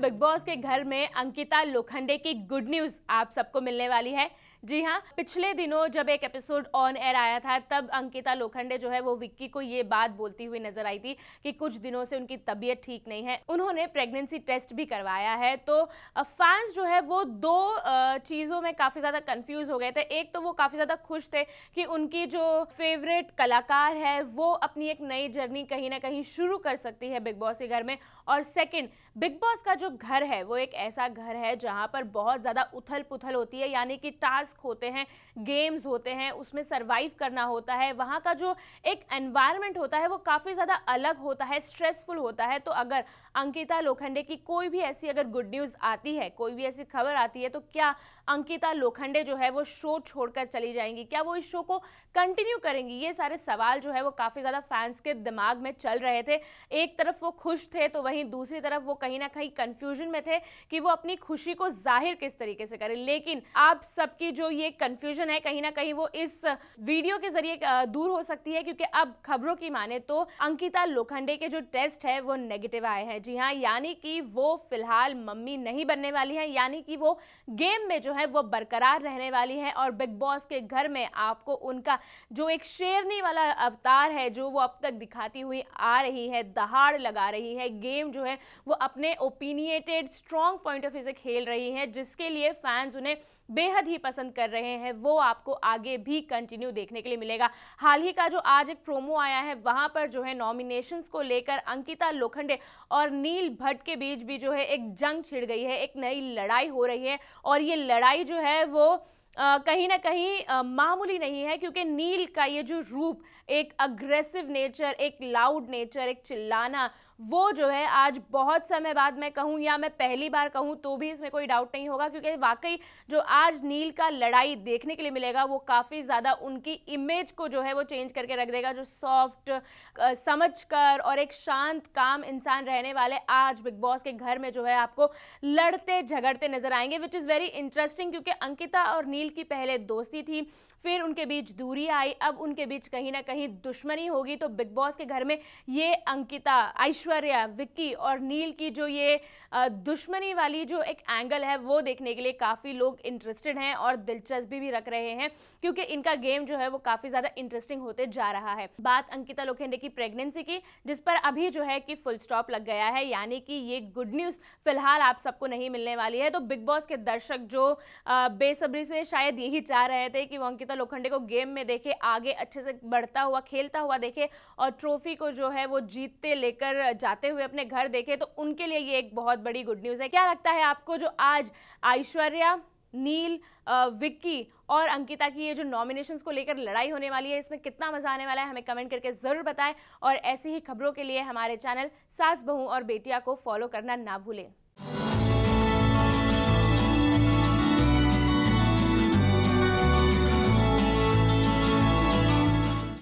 big boss के घर में अंकिता लोखंडे की गुड न्यूज़ आप सबको मिलने वाली है जी हाँ पिछले दिनों जब एक एपिसोड ऑन एयर आया था तब अंकिता लोखंडे जो है वो विक्की को ये बात बोलती हुई नजर आई थी कि कुछ दिनों से उनकी तबीयत ठीक नहीं है उन्होंने प्रेगनेंसी टेस्ट भी करवाया है तो फैंस जो है वो दो चीज़ों में काफ़ी ज़्यादा कंफ्यूज हो गए थे एक तो वो काफ़ी ज़्यादा खुश थे कि उनकी जो फेवरेट कलाकार है वो अपनी एक नई जर्नी कहीं ना कहीं शुरू कर सकती है बिग बॉस के घर में और सेकेंड बिग बॉस का जो घर है वो एक ऐसा घर है जहाँ पर बहुत ज़्यादा उथल पुथल होती है यानी कि टास्क होते हैं गेम्स होते हैं उसमें सर्वाइव करना होता है वहाँ का जो एक एनवायरमेंट होता है वो काफ़ी ज़्यादा अलग होता है स्ट्रेसफुल होता है तो अगर अंकिता लोखंडे की कोई भी ऐसी अगर गुड न्यूज़ आती है कोई भी ऐसी खबर आती है तो क्या अंकिता लोखंडे जो है वो शो छोड़कर चली जाएंगी क्या वो इस शो को कंटिन्यू करेंगी ये सारे सवाल जो है वो काफ़ी ज़्यादा फैंस के दिमाग में चल रहे थे एक तरफ वो खुश थे तो वहीं दूसरी तरफ वो कहीं ना कहीं कन्फ्यूजन में थे कि वो अपनी खुशी को जाहिर किस तरीके से करें लेकिन आप सबकी जो ये कन्फ्यूजन है कहीं ना कहीं वो इस वीडियो के जरिए दूर हो सकती है क्योंकि अब खबरों की माने तो अंकिता लोखंडे के जो टेस्ट है वो नेगेटिव आए हैं जी हाँ यानी कि वो फिलहाल मम्मी नहीं बनने वाली है यानी कि वो गेम में में जो है वो बरकरार रहने वाली है और बिग बॉस के घर में आपको उनका जो एक शेरनी वाला अवतार है जो वो अब तक दिखाती हुई आ रही है दहाड़ लगा रही है गेम जो है वो अपने opinionated strong point of view से खेल रही है जिसके लिए फैंस उन्हें बेहद ही पसंद कर रहे हैं वो आपको आगे भी कंटिन्यू देखने के लिए मिलेगा हाल ही का जो आज एक प्रोमो आया है वहाँ पर जो है नॉमिनेशन को लेकर अंकिता लोखंडे और नील भट्ट के बीच भी जो है एक जंग छिड़ गई है एक नई लड़ाई हो रही है और ये लड़ाई जो है वो आ, कहीं ना कहीं मामूली नहीं है क्योंकि नील का ये जो रूप एक अग्रेसिव नेचर एक लाउड नेचर एक चिल्लाना वो जो है आज बहुत समय बाद मैं कहूँ या मैं पहली बार कहूँ तो भी इसमें कोई डाउट नहीं होगा क्योंकि वाकई जो आज नील का लड़ाई देखने के लिए मिलेगा वो काफ़ी ज़्यादा उनकी इमेज को जो है वो चेंज करके रख देगा जो सॉफ्ट समझ कर और एक शांत काम इंसान रहने वाले आज बिग बॉस के घर में जो है आपको लड़ते झगड़ते नजर आएंगे विच इज़ वेरी इंटरेस्टिंग क्योंकि अंकिता और नील की पहले दोस्ती थी फिर उनके बीच दूरी आई अब उनके बीच कहीं ना कहीं दुश्मनी होगी तो बिग बॉस के घर में ये अंकिता ऐश्वर्या विक्की और नील की जो ये दुश्मनी वाली जो एक एंगल है वो देखने के लिए काफ़ी लोग इंटरेस्टेड हैं और दिलचस्पी भी रख रहे हैं क्योंकि इनका गेम जो है वो काफ़ी ज़्यादा इंटरेस्टिंग होते जा रहा है बात अंकिता लोखेंडे की प्रेगनेंसी की जिस पर अभी जो है कि फुल स्टॉप लग गया है यानी कि ये गुड न्यूज़ फिलहाल आप सबको नहीं मिलने वाली है तो बिग बॉस के दर्शक जो बेसब्री से शायद यही चाह रहे थे कि वो अंकिता दीपिका लोखंडे को गेम में देखे आगे अच्छे से बढ़ता हुआ खेलता हुआ देखे और ट्रॉफी को जो है वो जीतते लेकर जाते हुए अपने घर देखे तो उनके लिए ये एक बहुत बड़ी गुड न्यूज़ है क्या लगता है आपको जो आज ऐश्वर्या नील विक्की और अंकिता की ये जो नॉमिनेशंस को लेकर लड़ाई होने वाली है इसमें कितना मज़ा आने वाला है हमें कमेंट करके ज़रूर बताएं और ऐसी ही खबरों के लिए हमारे चैनल सास बहू और बेटिया को फॉलो करना ना भूलें